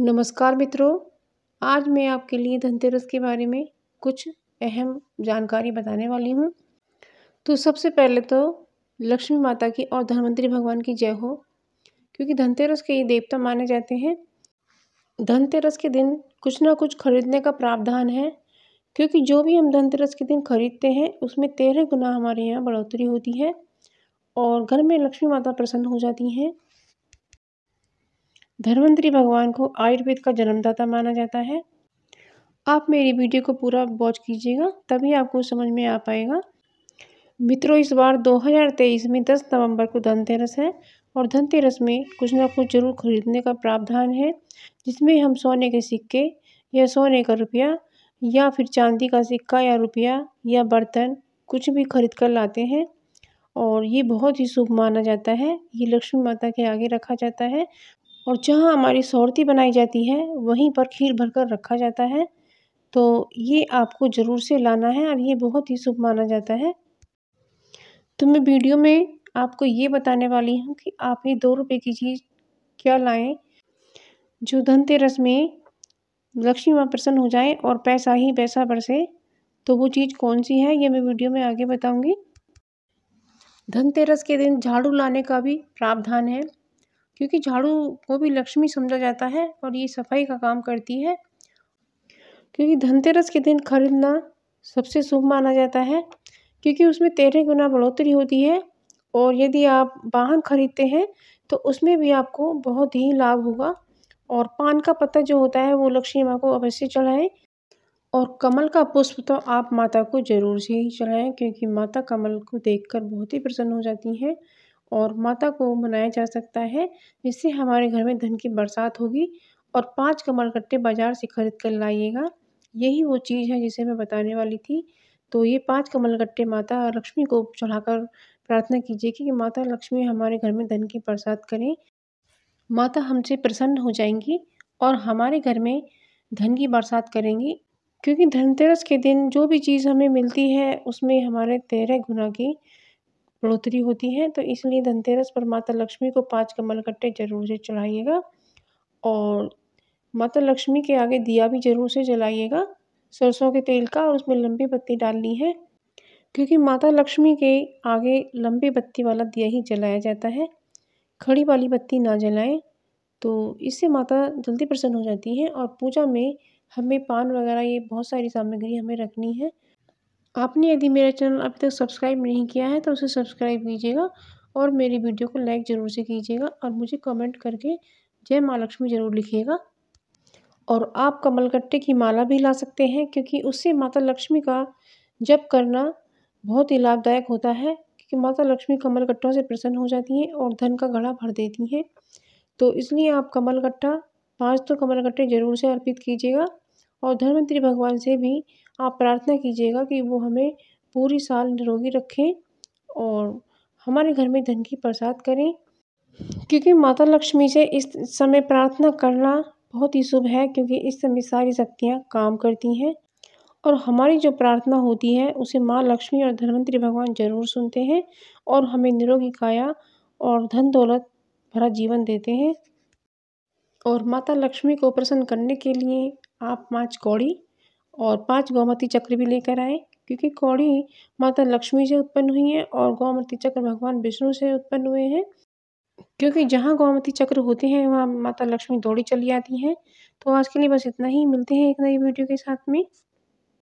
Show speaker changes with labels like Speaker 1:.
Speaker 1: नमस्कार मित्रों आज मैं आपके लिए धनतेरस के बारे में कुछ अहम जानकारी बताने वाली हूँ तो सबसे पहले तो लक्ष्मी माता की और धनवंतरी भगवान की जय हो क्योंकि धनतेरस के ये देवता माने जाते हैं धनतेरस के दिन कुछ ना कुछ खरीदने का प्रावधान है क्योंकि जो भी हम धनतेरस के दिन खरीदते हैं उसमें तेरह गुना हमारे यहाँ बढ़ोतरी होती है और घर में लक्ष्मी माता प्रसन्न हो जाती हैं धनवंतरी भगवान को आयुर्वेद का जन्मदाता माना जाता है आप मेरी वीडियो को पूरा वॉच कीजिएगा तभी आपको समझ में आ पाएगा मित्रों इस बार 2023 में 10 नवंबर को धनतेरस है और धनतेरस में कुछ ना कुछ जरूर खरीदने का प्रावधान है जिसमें हम सोने के सिक्के या सोने का रुपया या फिर चांदी का सिक्का या रुपया या बर्तन कुछ भी खरीद कर लाते हैं और ये बहुत ही शुभ माना जाता है ये लक्ष्मी माता के आगे रखा जाता है और जहाँ हमारी सौरती बनाई जाती है वहीं पर खीर भरकर रखा जाता है तो ये आपको ज़रूर से लाना है और ये बहुत ही शुभ माना जाता है तो मैं वीडियो में आपको ये बताने वाली हूँ कि आप ये दो रुपये की चीज़ क्या लाएं जो धनतेरस में लक्ष्मी माँ प्रसन्न हो जाए और पैसा ही पैसा बरसे तो वो चीज़ कौन सी है ये मैं वीडियो में आगे बताऊँगी धनतेरस के दिन झाड़ू लाने का भी प्रावधान है क्योंकि झाड़ू को भी लक्ष्मी समझा जाता है और ये सफाई का काम करती है क्योंकि धनतेरस के दिन खरीदना सबसे शुभ माना जाता है क्योंकि उसमें तेरह गुना बढ़ोतरी होती है और यदि आप वाहन खरीदते हैं तो उसमें भी आपको बहुत ही लाभ होगा और पान का पत्ता जो होता है वो लक्ष्मी माँ को अवश्य चढ़ाएं और कमल का पुष्प तो आप माता को ज़रूर से ही चढ़ाएं क्योंकि माता कमल को देखकर बहुत ही प्रसन्न हो जाती हैं और माता को मनाया जा सकता है जिससे हमारे घर में धन की बरसात होगी और पाँच कमल कट्टे बाज़ार से खरीद कर लाइएगा यही वो चीज़ है जिसे मैं बताने वाली थी तो ये पांच कमल कट्टे माता लक्ष्मी को चढ़ाकर प्रार्थना कीजिए कि माता लक्ष्मी हमारे घर में धन की बरसात करें माता हमसे प्रसन्न हो जाएंगी और हमारे घर में धन की बरसात करेंगी क्योंकि धनतेरस के दिन जो भी चीज़ हमें मिलती है उसमें हमारे तेरह गुना की बढ़ोतरी होती है तो इसलिए धनतेरस पर माता लक्ष्मी को पाँच कमल कट्टे जरूर से चढ़ाइएगा और माता लक्ष्मी के आगे दिया भी जरूर से जलाइएगा सरसों के तेल का और उसमें लंबी बत्ती डालनी है क्योंकि माता लक्ष्मी के आगे लंबी बत्ती वाला दिया ही जलाया जाता है खड़ी वाली बत्ती ना जलाएं तो इससे माता जल्दी प्रसन्न हो जाती है और पूजा में हमें पान वगैरह ये बहुत सारी सामग्री हमें रखनी है आपने यदि मेरा चैनल अभी तक सब्सक्राइब नहीं किया है तो उसे सब्सक्राइब कीजिएगा और मेरी वीडियो को लाइक ज़रूर से कीजिएगा और मुझे कमेंट करके जय माँ लक्ष्मी ज़रूर लिखिएगा और आप कमलकट्टे की माला भी ला सकते हैं क्योंकि उससे माता लक्ष्मी का जप करना बहुत ही लाभदायक होता है क्योंकि माता लक्ष्मी कमलकट्टों से प्रसन्न हो जाती हैं और धन का घड़ा भर देती हैं तो इसलिए आप कमलकट्टा पाँच तो कमलकट्टे ज़रूर से अर्पित कीजिएगा और धनवंतरी भगवान से भी आप प्रार्थना कीजिएगा कि वो हमें पूरी साल निरोगी रखें और हमारे घर में धन की प्रसाद करें क्योंकि माता लक्ष्मी से इस समय प्रार्थना करना बहुत ही शुभ है क्योंकि इस समय सारी शक्तियाँ काम करती हैं और हमारी जो प्रार्थना होती है उसे माँ लक्ष्मी और धनवंतरी भगवान जरूर सुनते हैं और हमें निरोगी काया और धन दौलत भरा जीवन देते हैं और माता लक्ष्मी को प्रसन्न करने के लिए आप पाँच कौड़ी और पाँच गौमती चक्र भी लेकर आएँ क्योंकि कौड़ी माता लक्ष्मी से उत्पन्न हुई है और गौमती चक्र भगवान विष्णु से उत्पन्न हुए हैं क्योंकि जहाँ गौमती चक्र होते हैं वहाँ माता लक्ष्मी दौड़ी चली आती हैं तो आज के लिए बस इतना ही मिलते हैं एक नई वीडियो के साथ में